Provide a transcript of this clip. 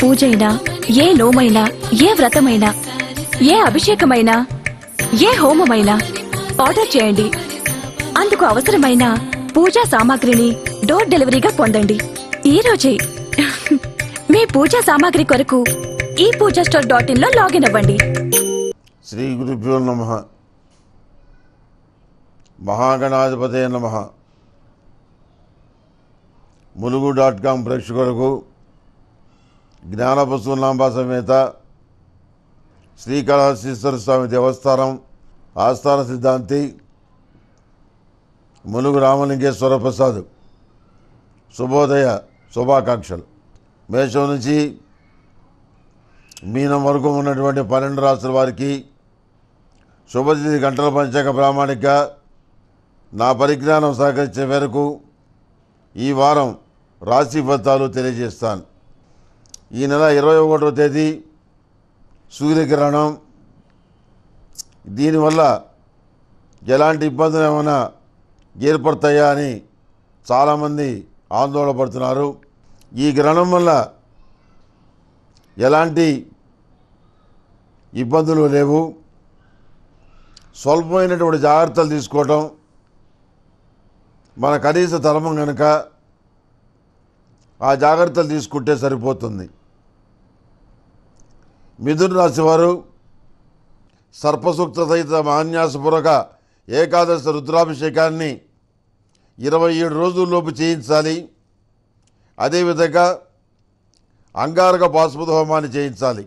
పూజ అయినా ఏ నోమైనా ఏ వ్రతమైనా ఏ అభిషేకమైనా ఏ హోమమైనా ఆర్డర్ చేయండి అందుకు అవసరమైన పూజా సామాగ్రిని డోర్ డెలివరీగా పొందండి ఈ రోజే మీ పూజా సామాగ్రి కొరకు ఈ పూజా స్టోర్ డాట్ ఇన్లో లాగిన్ అవ్వండి శ్రీ గురుభ్యో నమ మహాగణాధిపతే నమ ములుగు డాట్ కామ్ ప్రేక్షకులకు జ్ఞానపశునాంబ సమేత శ్రీకాళహస్తీశ్వర స్వామి దేవస్థానం ఆస్థాన సిద్ధాంతి మునుగు రామలింగేశ్వర ప్రసాద్ శుభోదయ శుభాకాంక్షలు మేషం నుంచి మీనం వరకు ఉన్నటువంటి పన్నెండు రాష్ట్రాల వారికి శుభతిథి గంటల పంచాక ప్రామాణిక నా పరిజ్ఞానం సహకరించే మేరకు ఈ వారం రాశి ఫలితాలు తెలియజేస్తాను ఈ నెల ఇరవై ఒకటో తేదీ సూర్యగ్రహణం దీనివల్ల ఎలాంటి ఇబ్బందులు ఏమైనా ఏర్పడతాయా అని చాలామంది ఆందోళనపడుతున్నారు ఈ గ్రహణం వల్ల ఎలాంటి ఇబ్బందులు లేవు స్వల్పమైనటువంటి జాగ్రత్తలు తీసుకోవటం మన కనీస ధర్మం కనుక ఆ జాగ్రత్తలు తీసుకుంటే సరిపోతుంది మిథున రాశివారు సర్పసూక్త సహిత మహాన్యాసపూర్వక ఏకాదశ రుద్రాభిషేకాన్ని ఇరవై ఏడు రోజుల్లోపు చేయించాలి అదేవిధంగా అంగారక బాస్మత హోమాన్ని చేయించాలి